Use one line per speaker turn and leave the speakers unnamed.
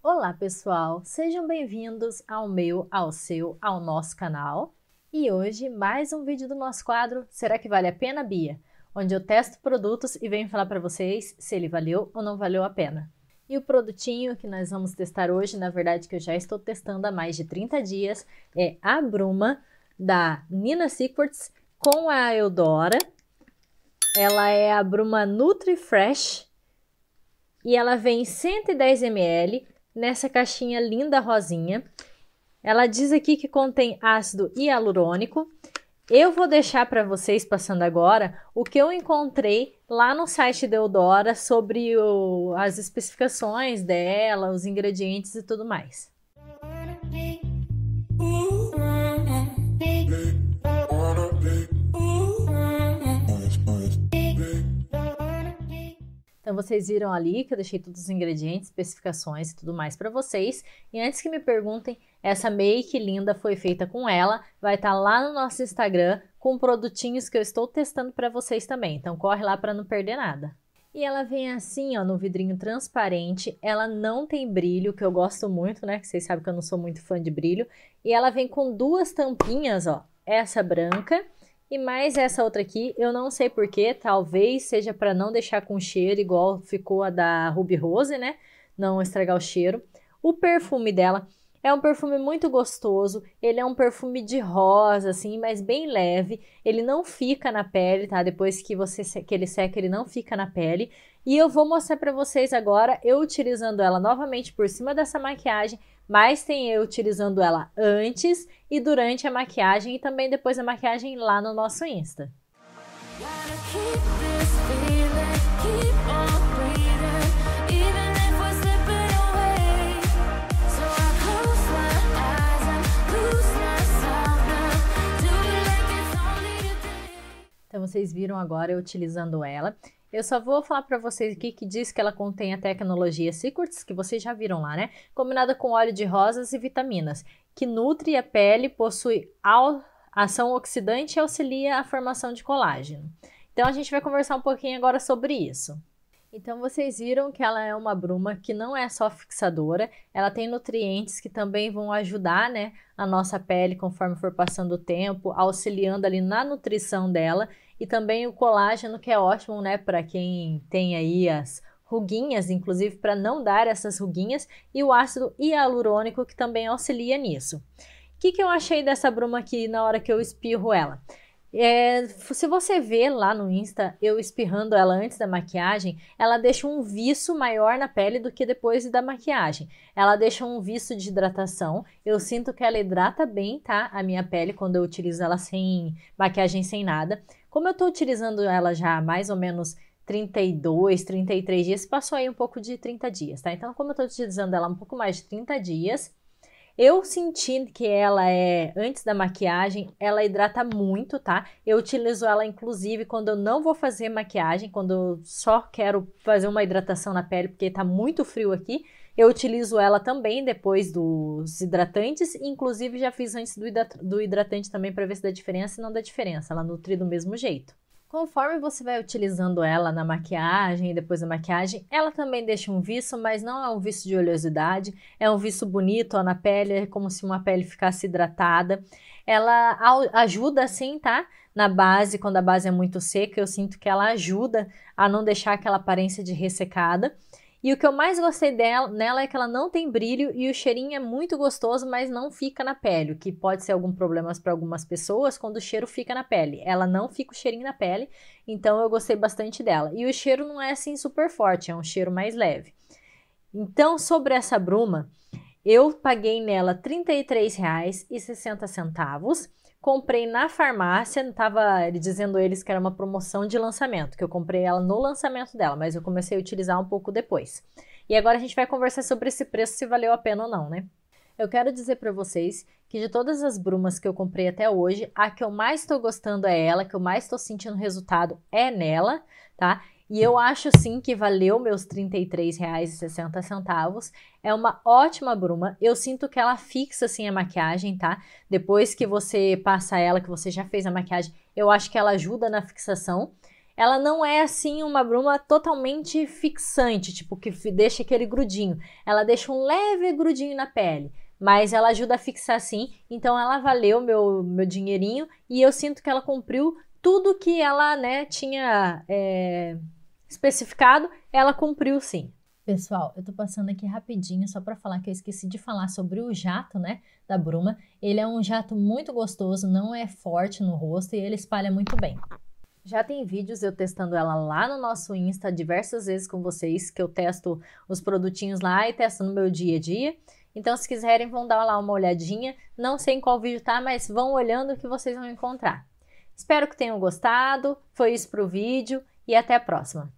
Olá pessoal, sejam bem-vindos ao meu, ao seu, ao nosso canal. E hoje mais um vídeo do nosso quadro Será que vale a pena, Bia? Onde eu testo produtos e venho falar para vocês se ele valeu ou não valeu a pena. E o produtinho que nós vamos testar hoje, na verdade que eu já estou testando há mais de 30 dias, é a Bruma da Nina Secrets com a Eudora. Ela é a Bruma Nutri Fresh e ela vem 110 ml nessa caixinha linda rosinha. Ela diz aqui que contém ácido hialurônico. Eu vou deixar para vocês passando agora o que eu encontrei lá no site da Eudora sobre o, as especificações dela, os ingredientes e tudo mais. Então vocês viram ali que eu deixei todos os ingredientes, especificações e tudo mais para vocês. E antes que me perguntem, essa make linda foi feita com ela, vai estar tá lá no nosso Instagram com produtinhos que eu estou testando para vocês também. Então corre lá para não perder nada. E ela vem assim, ó, no vidrinho transparente. Ela não tem brilho, que eu gosto muito, né? Que vocês sabem que eu não sou muito fã de brilho. E ela vem com duas tampinhas, ó. Essa branca e mais essa outra aqui, eu não sei porquê, talvez seja para não deixar com cheiro, igual ficou a da Ruby Rose, né? Não estragar o cheiro. O perfume dela é um perfume muito gostoso, ele é um perfume de rosa, assim, mas bem leve. Ele não fica na pele, tá? Depois que, você, que ele seca, ele não fica na pele. E eu vou mostrar para vocês agora, eu utilizando ela novamente por cima dessa maquiagem, mas tem eu utilizando ela antes e durante a maquiagem e também depois da maquiagem lá no nosso Insta. Então vocês viram agora eu utilizando ela. Eu só vou falar para vocês aqui que diz que ela contém a tecnologia Secrets, que vocês já viram lá, né? Combinada com óleo de rosas e vitaminas, que nutre a pele, possui ação oxidante e auxilia a formação de colágeno. Então a gente vai conversar um pouquinho agora sobre isso. Então vocês viram que ela é uma bruma que não é só fixadora, ela tem nutrientes que também vão ajudar, né, a nossa pele conforme for passando o tempo, auxiliando ali na nutrição dela e também o colágeno, que é ótimo, né, para quem tem aí as ruguinhas, inclusive para não dar essas ruguinhas, e o ácido hialurônico que também auxilia nisso. O que, que eu achei dessa bruma aqui na hora que eu espirro ela? É, se você vê lá no Insta eu espirrando ela antes da maquiagem, ela deixa um viço maior na pele do que depois da maquiagem. Ela deixa um viço de hidratação. Eu sinto que ela hidrata bem, tá? A minha pele quando eu utilizo ela sem maquiagem, sem nada. Como eu tô utilizando ela já há mais ou menos 32, 33 dias, passou aí um pouco de 30 dias, tá? Então, como eu tô utilizando ela um pouco mais de 30 dias, eu senti que ela é, antes da maquiagem, ela hidrata muito, tá? Eu utilizo ela, inclusive, quando eu não vou fazer maquiagem, quando eu só quero fazer uma hidratação na pele, porque tá muito frio aqui. Eu utilizo ela também depois dos hidratantes, inclusive já fiz antes do, hidratante também para ver se dá diferença, e não dá diferença, ela nutre do mesmo jeito. Conforme você vai utilizando ela na maquiagem e depois da maquiagem, ela também deixa um viço, mas não é um viço de oleosidade, é um viço bonito ó, na pele, é como se uma pele ficasse hidratada. Ela ajuda assim, tá? Na base, quando a base é muito seca, eu sinto que ela ajuda a não deixar aquela aparência de ressecada. E o que eu mais gostei dela, nela é que ela não tem brilho e o cheirinho é muito gostoso, mas não fica na pele, que pode ser algum problema para algumas pessoas quando o cheiro fica na pele. Ela não fica o cheirinho na pele, então eu gostei bastante dela. E o cheiro não é assim super forte, é um cheiro mais leve. Então, sobre essa bruma, eu paguei nela R$ 33,60. Comprei na farmácia, Estava dizendo eles que era uma promoção de lançamento, que eu comprei ela no lançamento dela, mas eu comecei a utilizar um pouco depois. E agora a gente vai conversar sobre esse preço, se valeu a pena ou não, né? Eu quero dizer para vocês que de todas as brumas que eu comprei até hoje, a que eu mais estou gostando é ela, que eu mais estou sentindo resultado é nela, tá? E eu acho sim que valeu meus R$ 33,60. É uma ótima bruma. Eu sinto que ela fixa assim a maquiagem, tá? Depois que você passa ela, que você já fez a maquiagem, eu acho que ela ajuda na fixação. Ela não é assim uma bruma totalmente fixante, tipo que deixa aquele grudinho. Ela deixa um leve grudinho na pele mas ela ajuda a fixar sim, então ela valeu meu, meu dinheirinho e eu sinto que ela cumpriu tudo que ela né, tinha é, especificado, ela cumpriu sim. Pessoal, eu tô passando aqui rapidinho só para falar que eu esqueci de falar sobre o jato, né, da Bruma. Ele é um jato muito gostoso, não é forte no rosto e ele espalha muito bem. Já tem vídeos eu testando ela lá no nosso Insta diversas vezes com vocês, que eu testo os produtinhos lá e testo no meu dia a dia. Então, se quiserem, vão dar lá uma olhadinha. Não sei em qual vídeo tá, mas vão olhando que vocês vão encontrar. Espero que tenham gostado. Foi isso pro vídeo e até a próxima.